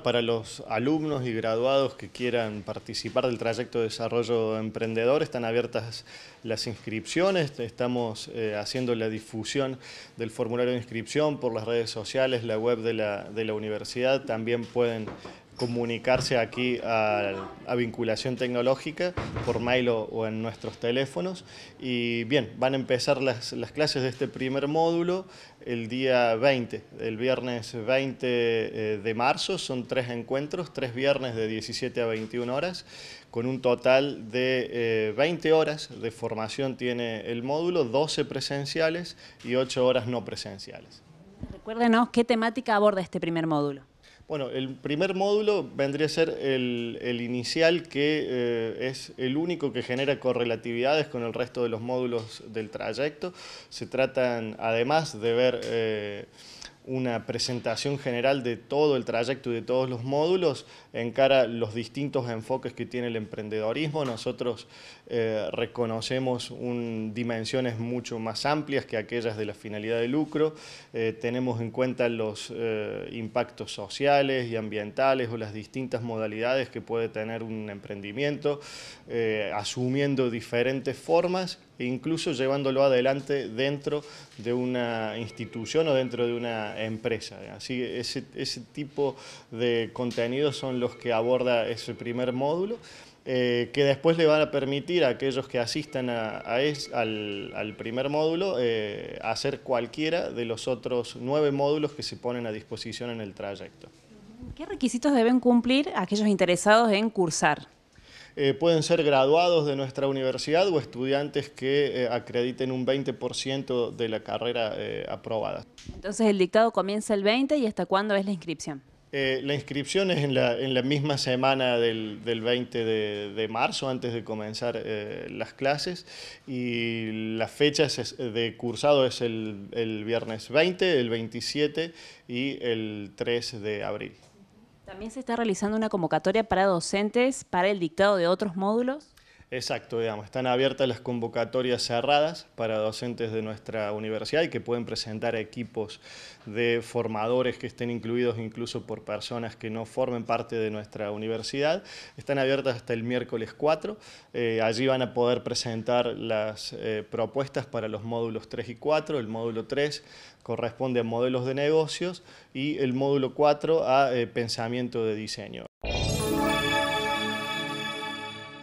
Para los alumnos y graduados que quieran participar del trayecto de desarrollo emprendedor, están abiertas las inscripciones, estamos eh, haciendo la difusión del formulario de inscripción por las redes sociales, la web de la, de la universidad, también pueden comunicarse aquí a, vinculación tecnológica por mail o, en nuestros teléfonos. Y bien, van a empezar las, clases de este primer módulo el día 20, el viernes 20 eh, de marzo. Son tres encuentros, tres viernes de 17 a 21 horas, con un total de 20 eh, horas de formación tiene el módulo, 12 presenciales y 8 horas no presenciales. Recuérdenos qué temática aborda este primer módulo. Bueno, el primer módulo vendría a ser el, inicial que eh, es el único que genera correlatividades con el resto de los módulos del trayecto. Se tratan además de ver... Eh, una presentación general de todo el trayecto y de todos los módulos en encara los distintos enfoques que tiene el emprendedorismo. Nosotros eh, reconocemos dimensiones mucho más amplias que aquellas de la finalidad de lucro. Eh, tenemos en cuenta los eh, impactos sociales y ambientales o las distintas modalidades que puede tener un emprendimiento, asumiendo diferentes formas e incluso llevándolo adelante dentro de una institución o dentro de una empresa. Así ese, tipo de contenidos son los que aborda ese primer módulo. Eh, que después le van a permitir a aquellos que asistan al, primer módulo eh, hacer cualquiera de los otros nueve módulos que se ponen a disposición en el trayecto. ¿Qué requisitos deben cumplir aquellos interesados en cursar? Eh, pueden ser graduados de nuestra universidad o estudiantes que eh, acrediten un 20% de la carrera eh, aprobada. Entonces el dictado comienza el 20 y hasta cuándo es la inscripción? la inscripción es en la, misma semana del, 20 de, marzo, antes de comenzar las clases, y la fecha de cursado es el viernes 20, el 27 y el 3 de abril. También se está realizando una convocatoria para docentes para el dictado de otros módulos. Exacto, digamos, están abiertas las convocatorias cerradas para docentes de nuestra universidad y que pueden presentar equipos de formadores que estén incluidos incluso por personas que no formen parte de nuestra universidad. Están abiertas hasta el miércoles 4. Eh, allí van a poder presentar las eh, propuestas para los módulos 3 y 4. El módulo 3 corresponde a modelos de negocios y el módulo 4 a eh, pensamiento de diseño.